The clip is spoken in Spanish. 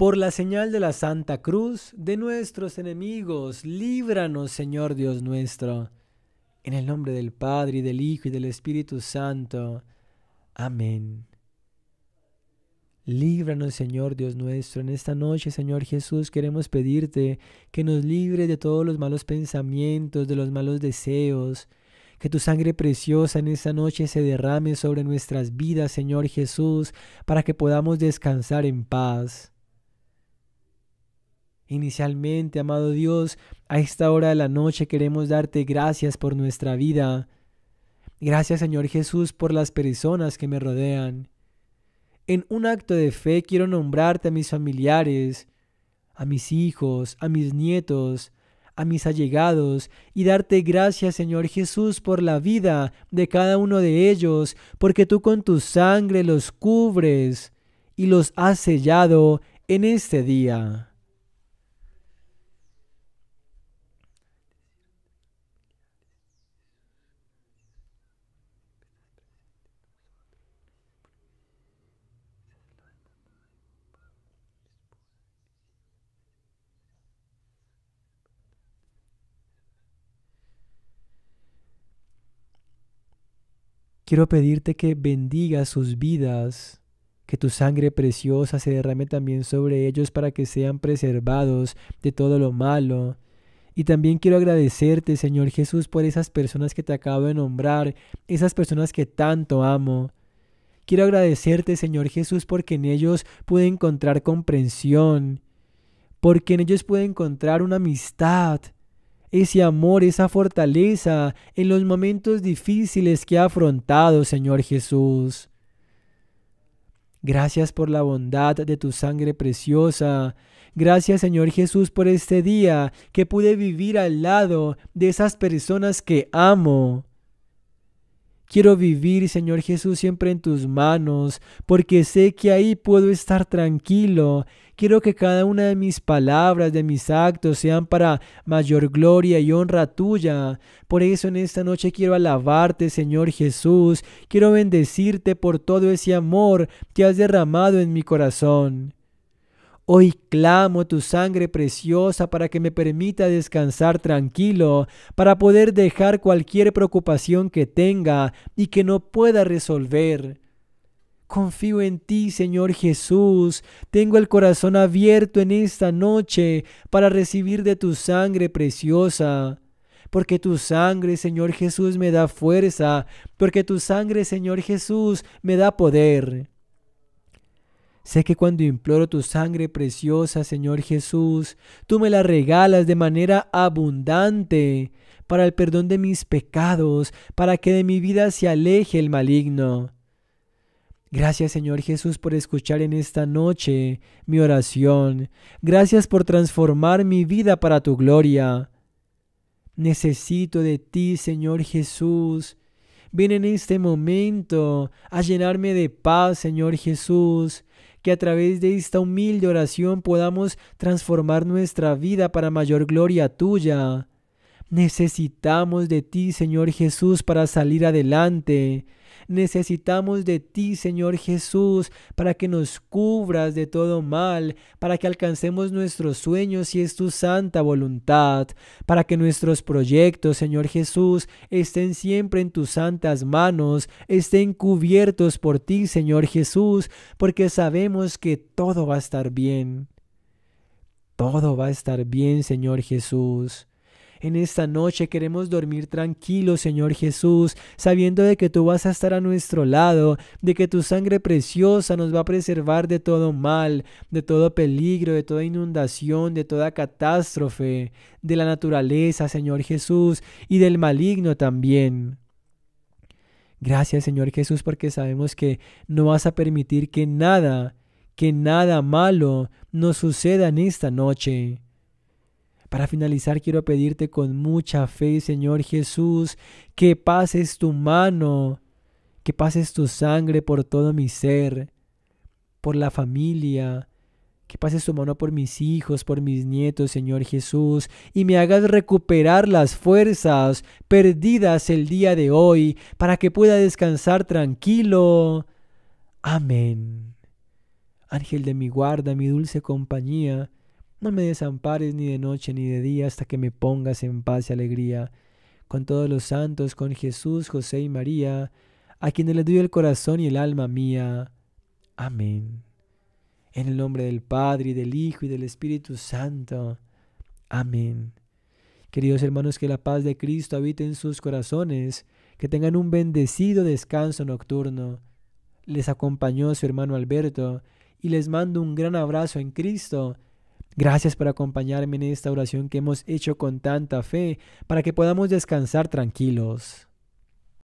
Por la señal de la Santa Cruz de nuestros enemigos, líbranos, Señor Dios nuestro. En el nombre del Padre, y del Hijo, y del Espíritu Santo. Amén. Líbranos, Señor Dios nuestro. En esta noche, Señor Jesús, queremos pedirte que nos libres de todos los malos pensamientos, de los malos deseos. Que tu sangre preciosa en esta noche se derrame sobre nuestras vidas, Señor Jesús, para que podamos descansar en paz. Inicialmente, amado Dios, a esta hora de la noche queremos darte gracias por nuestra vida. Gracias, Señor Jesús, por las personas que me rodean. En un acto de fe quiero nombrarte a mis familiares, a mis hijos, a mis nietos, a mis allegados, y darte gracias, Señor Jesús, por la vida de cada uno de ellos, porque tú con tu sangre los cubres y los has sellado en este día. Quiero pedirte que bendiga sus vidas, que tu sangre preciosa se derrame también sobre ellos para que sean preservados de todo lo malo. Y también quiero agradecerte, Señor Jesús, por esas personas que te acabo de nombrar, esas personas que tanto amo. Quiero agradecerte, Señor Jesús, porque en ellos pude encontrar comprensión, porque en ellos pude encontrar una amistad, ese amor, esa fortaleza en los momentos difíciles que ha afrontado, Señor Jesús. Gracias por la bondad de tu sangre preciosa. Gracias Señor Jesús por este día que pude vivir al lado de esas personas que amo. Quiero vivir, Señor Jesús, siempre en tus manos, porque sé que ahí puedo estar tranquilo. Quiero que cada una de mis palabras, de mis actos, sean para mayor gloria y honra tuya. Por eso en esta noche quiero alabarte, Señor Jesús. Quiero bendecirte por todo ese amor que has derramado en mi corazón. Hoy clamo tu sangre preciosa para que me permita descansar tranquilo, para poder dejar cualquier preocupación que tenga y que no pueda resolver. Confío en ti, Señor Jesús. Tengo el corazón abierto en esta noche para recibir de tu sangre preciosa. Porque tu sangre, Señor Jesús, me da fuerza. Porque tu sangre, Señor Jesús, me da poder. Sé que cuando imploro tu sangre preciosa, Señor Jesús, tú me la regalas de manera abundante para el perdón de mis pecados, para que de mi vida se aleje el maligno. Gracias Señor Jesús por escuchar en esta noche mi oración. Gracias por transformar mi vida para tu gloria. Necesito de ti, Señor Jesús. Ven en este momento a llenarme de paz, Señor Jesús que a través de esta humilde oración podamos transformar nuestra vida para mayor gloria tuya. Necesitamos de ti, Señor Jesús, para salir adelante. Necesitamos de ti, Señor Jesús, para que nos cubras de todo mal, para que alcancemos nuestros sueños si es tu santa voluntad, para que nuestros proyectos, Señor Jesús, estén siempre en tus santas manos, estén cubiertos por ti, Señor Jesús, porque sabemos que todo va a estar bien. Todo va a estar bien, Señor Jesús. En esta noche queremos dormir tranquilos, Señor Jesús, sabiendo de que tú vas a estar a nuestro lado, de que tu sangre preciosa nos va a preservar de todo mal, de todo peligro, de toda inundación, de toda catástrofe, de la naturaleza, Señor Jesús, y del maligno también. Gracias, Señor Jesús, porque sabemos que no vas a permitir que nada, que nada malo nos suceda en esta noche. Para finalizar, quiero pedirte con mucha fe, Señor Jesús, que pases tu mano, que pases tu sangre por todo mi ser, por la familia, que pases tu mano por mis hijos, por mis nietos, Señor Jesús, y me hagas recuperar las fuerzas perdidas el día de hoy, para que pueda descansar tranquilo. Amén. Ángel de mi guarda, mi dulce compañía, no me desampares ni de noche ni de día hasta que me pongas en paz y alegría. Con todos los santos, con Jesús, José y María, a quienes le doy el corazón y el alma mía. Amén. En el nombre del Padre, y del Hijo, y del Espíritu Santo. Amén. Queridos hermanos, que la paz de Cristo habite en sus corazones, que tengan un bendecido descanso nocturno. Les acompañó su hermano Alberto, y les mando un gran abrazo en Cristo Gracias por acompañarme en esta oración que hemos hecho con tanta fe, para que podamos descansar tranquilos.